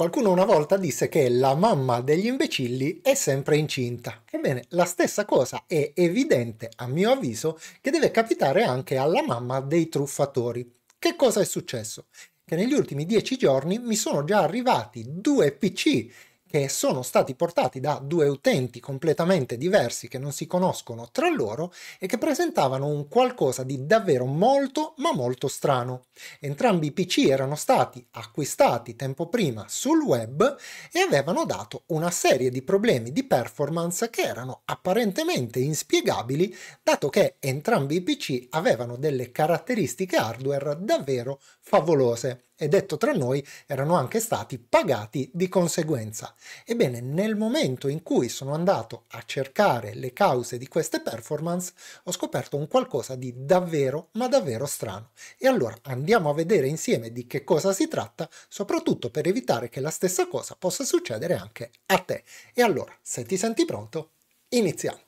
Qualcuno una volta disse che la mamma degli imbecilli è sempre incinta. Ebbene, la stessa cosa è evidente, a mio avviso, che deve capitare anche alla mamma dei truffatori. Che cosa è successo? Che negli ultimi dieci giorni mi sono già arrivati due PC che sono stati portati da due utenti completamente diversi che non si conoscono tra loro e che presentavano un qualcosa di davvero molto ma molto strano. Entrambi i PC erano stati acquistati tempo prima sul web e avevano dato una serie di problemi di performance che erano apparentemente inspiegabili dato che entrambi i PC avevano delle caratteristiche hardware davvero favolose e detto tra noi erano anche stati pagati di conseguenza. Ebbene, nel momento in cui sono andato a cercare le cause di queste performance, ho scoperto un qualcosa di davvero, ma davvero strano. E allora andiamo a vedere insieme di che cosa si tratta, soprattutto per evitare che la stessa cosa possa succedere anche a te. E allora, se ti senti pronto, iniziamo!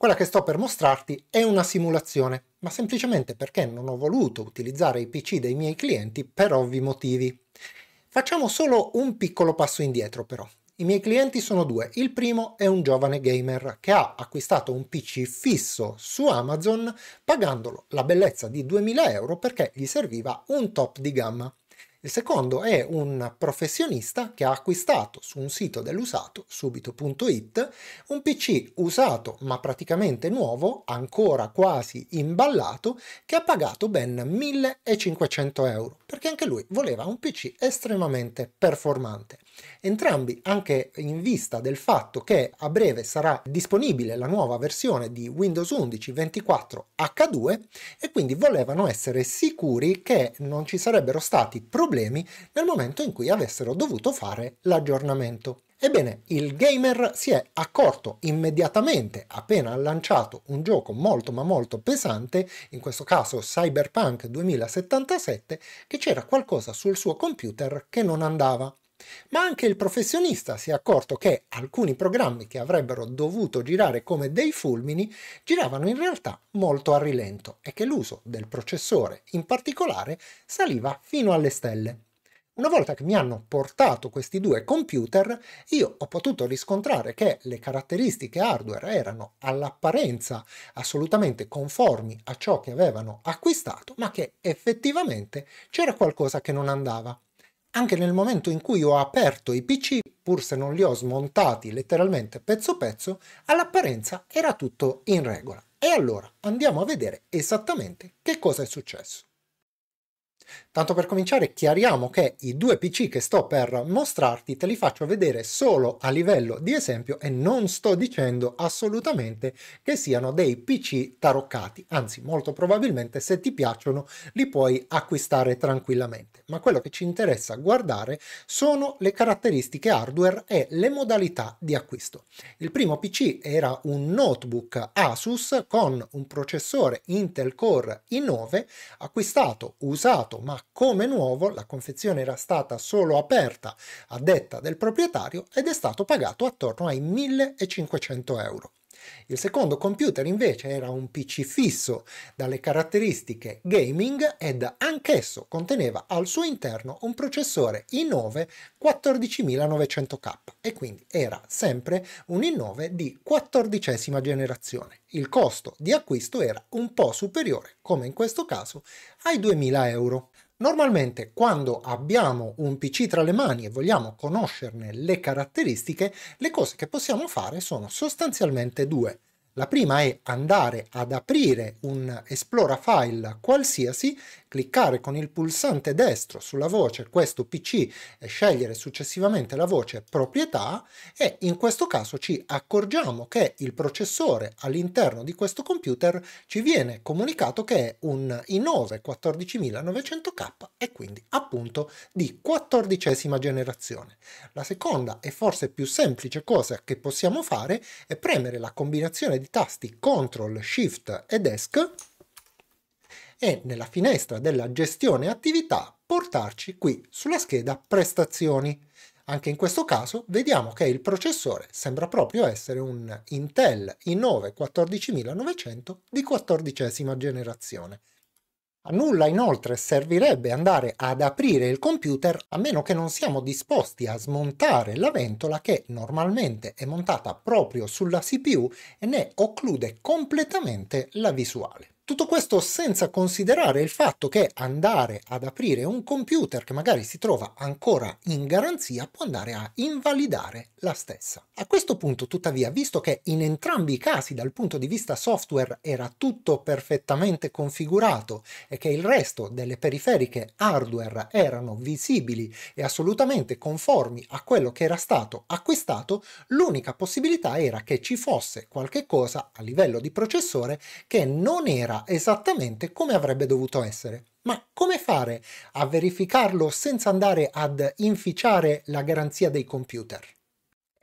Quella che sto per mostrarti è una simulazione, ma semplicemente perché non ho voluto utilizzare i PC dei miei clienti per ovvi motivi. Facciamo solo un piccolo passo indietro però. I miei clienti sono due. Il primo è un giovane gamer che ha acquistato un PC fisso su Amazon pagandolo la bellezza di 2000 euro perché gli serviva un top di gamma. Il secondo è un professionista che ha acquistato su un sito dell'usato, subito.it, un PC usato ma praticamente nuovo, ancora quasi imballato, che ha pagato ben 1500 euro, perché anche lui voleva un PC estremamente performante. Entrambi anche in vista del fatto che a breve sarà disponibile la nuova versione di Windows 11 24 H2 e quindi volevano essere sicuri che non ci sarebbero stati problemi nel momento in cui avessero dovuto fare l'aggiornamento. Ebbene, il gamer si è accorto immediatamente, appena ha lanciato un gioco molto ma molto pesante, in questo caso Cyberpunk 2077, che c'era qualcosa sul suo computer che non andava. Ma anche il professionista si è accorto che alcuni programmi che avrebbero dovuto girare come dei fulmini giravano in realtà molto a rilento e che l'uso del processore in particolare saliva fino alle stelle. Una volta che mi hanno portato questi due computer, io ho potuto riscontrare che le caratteristiche hardware erano all'apparenza assolutamente conformi a ciò che avevano acquistato, ma che effettivamente c'era qualcosa che non andava anche nel momento in cui ho aperto i PC, pur se non li ho smontati letteralmente pezzo pezzo, all'apparenza era tutto in regola. E allora andiamo a vedere esattamente che cosa è successo. Tanto per cominciare chiariamo che i due PC che sto per mostrarti te li faccio vedere solo a livello di esempio e non sto dicendo assolutamente che siano dei PC taroccati, anzi molto probabilmente se ti piacciono li puoi acquistare tranquillamente, ma quello che ci interessa guardare sono le caratteristiche hardware e le modalità di acquisto. Il primo PC era un notebook Asus con un processore Intel Core i9 acquistato, usato ma come nuovo la confezione era stata solo aperta a detta del proprietario ed è stato pagato attorno ai 1500 euro. Il secondo computer invece era un PC fisso dalle caratteristiche gaming ed anch'esso conteneva al suo interno un processore i9 14900K e quindi era sempre un i9 di quattordicesima generazione. Il costo di acquisto era un po' superiore, come in questo caso, ai 2000 euro. Normalmente quando abbiamo un PC tra le mani e vogliamo conoscerne le caratteristiche, le cose che possiamo fare sono sostanzialmente due. La prima è andare ad aprire un Explora file qualsiasi cliccare con il pulsante destro sulla voce questo PC e scegliere successivamente la voce proprietà e in questo caso ci accorgiamo che il processore all'interno di questo computer ci viene comunicato che è un i9 14900K e quindi appunto di quattordicesima generazione. La seconda e forse più semplice cosa che possiamo fare è premere la combinazione di tasti CTRL, SHIFT e DESK e nella finestra della gestione attività portarci qui sulla scheda prestazioni. Anche in questo caso vediamo che il processore sembra proprio essere un Intel i9 14900 di quattordicesima generazione. A nulla inoltre servirebbe andare ad aprire il computer a meno che non siamo disposti a smontare la ventola che normalmente è montata proprio sulla CPU e ne occlude completamente la visuale. Tutto questo senza considerare il fatto che andare ad aprire un computer che magari si trova ancora in garanzia può andare a invalidare la stessa. A questo punto, tuttavia, visto che in entrambi i casi dal punto di vista software era tutto perfettamente configurato e che il resto delle periferiche hardware erano visibili e assolutamente conformi a quello che era stato acquistato, l'unica possibilità era che ci fosse qualche cosa a livello di processore che non era esattamente come avrebbe dovuto essere. Ma come fare a verificarlo senza andare ad inficiare la garanzia dei computer?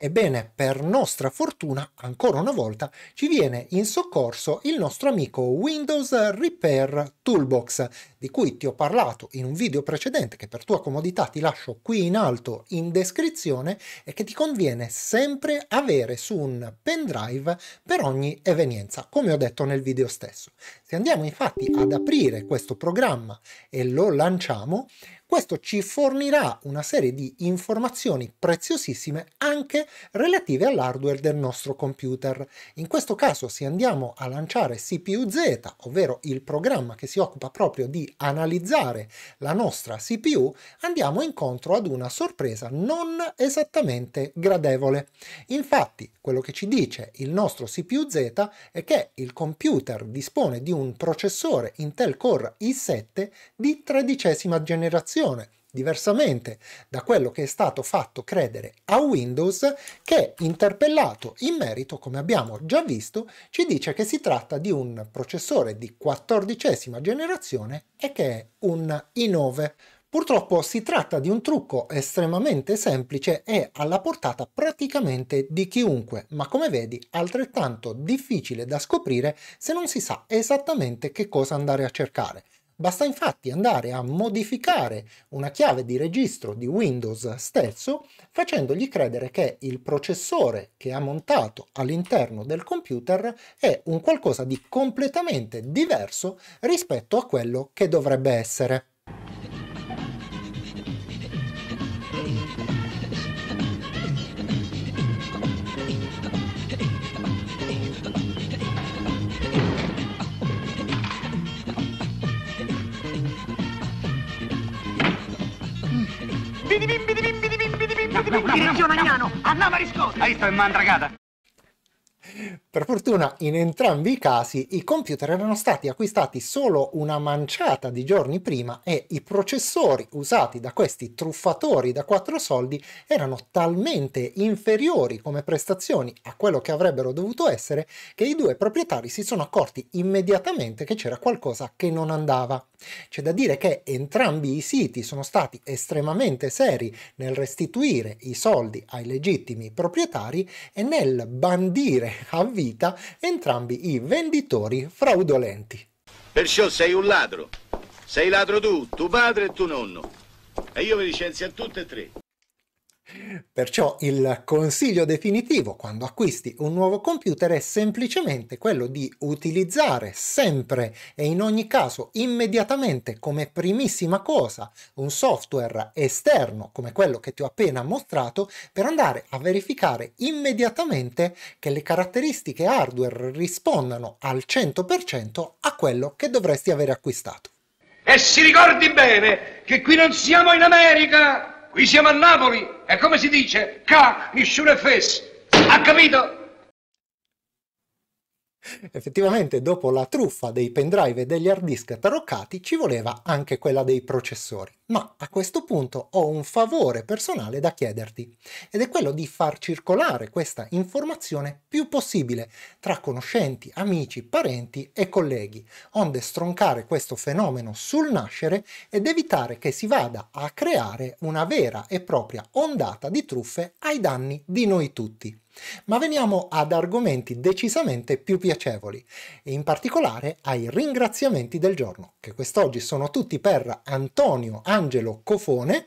Ebbene, per nostra fortuna, ancora una volta, ci viene in soccorso il nostro amico Windows Repair Toolbox di cui ti ho parlato in un video precedente che per tua comodità ti lascio qui in alto in descrizione e che ti conviene sempre avere su un pendrive per ogni evenienza, come ho detto nel video stesso. Se andiamo infatti ad aprire questo programma e lo lanciamo, questo ci fornirà una serie di informazioni preziosissime anche relative all'hardware del nostro computer. In questo caso se andiamo a lanciare CPU Z, ovvero il programma che si occupa proprio di analizzare la nostra CPU, andiamo incontro ad una sorpresa non esattamente gradevole. Infatti, quello che ci dice il nostro CPU-Z è che il computer dispone di un processore Intel Core i7 di tredicesima generazione, diversamente da quello che è stato fatto credere a Windows, che interpellato in merito, come abbiamo già visto, ci dice che si tratta di un processore di quattordicesima generazione e che è un i9. Purtroppo si tratta di un trucco estremamente semplice e alla portata praticamente di chiunque, ma come vedi altrettanto difficile da scoprire se non si sa esattamente che cosa andare a cercare. Basta infatti andare a modificare una chiave di registro di Windows stesso facendogli credere che il processore che ha montato all'interno del computer è un qualcosa di completamente diverso rispetto a quello che dovrebbe essere. Direzione Agnano, a Nava riscoprire. Hai visto è mandragata? Per fortuna in entrambi i casi i computer erano stati acquistati solo una manciata di giorni prima e i processori usati da questi truffatori da quattro soldi erano talmente inferiori come prestazioni a quello che avrebbero dovuto essere che i due proprietari si sono accorti immediatamente che c'era qualcosa che non andava. C'è da dire che entrambi i siti sono stati estremamente seri nel restituire i soldi ai legittimi proprietari e nel bandire avvisi dita entrambi i venditori fraudolenti. Perciò sei un ladro. Sei ladro tu, tuo padre e tuo nonno. E io vi licenzio a tutte e tre. Perciò il consiglio definitivo quando acquisti un nuovo computer è semplicemente quello di utilizzare sempre e in ogni caso immediatamente come primissima cosa un software esterno come quello che ti ho appena mostrato per andare a verificare immediatamente che le caratteristiche hardware rispondano al 100% a quello che dovresti aver acquistato. E si ricordi bene che qui non siamo in America, qui siamo a Napoli è come si dice, ca, nisciune fes. Ha capito? Effettivamente dopo la truffa dei pendrive e degli hard disk taroccati ci voleva anche quella dei processori. Ma a questo punto ho un favore personale da chiederti ed è quello di far circolare questa informazione più possibile tra conoscenti, amici, parenti e colleghi, onde stroncare questo fenomeno sul nascere ed evitare che si vada a creare una vera e propria ondata di truffe ai danni di noi tutti. Ma veniamo ad argomenti decisamente più piacevoli, e in particolare ai ringraziamenti del giorno, che quest'oggi sono tutti per Antonio Angelo Cofone,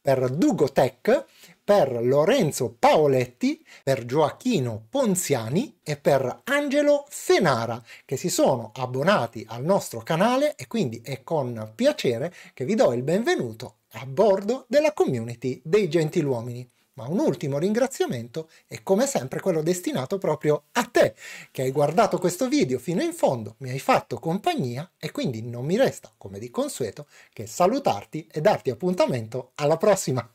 per Dugo Tech, per Lorenzo Paoletti, per Gioacchino Ponziani e per Angelo Fenara che si sono abbonati al nostro canale e quindi è con piacere che vi do il benvenuto a bordo della community dei gentiluomini. Ma un ultimo ringraziamento è come sempre quello destinato proprio a te, che hai guardato questo video fino in fondo, mi hai fatto compagnia e quindi non mi resta, come di consueto, che salutarti e darti appuntamento alla prossima!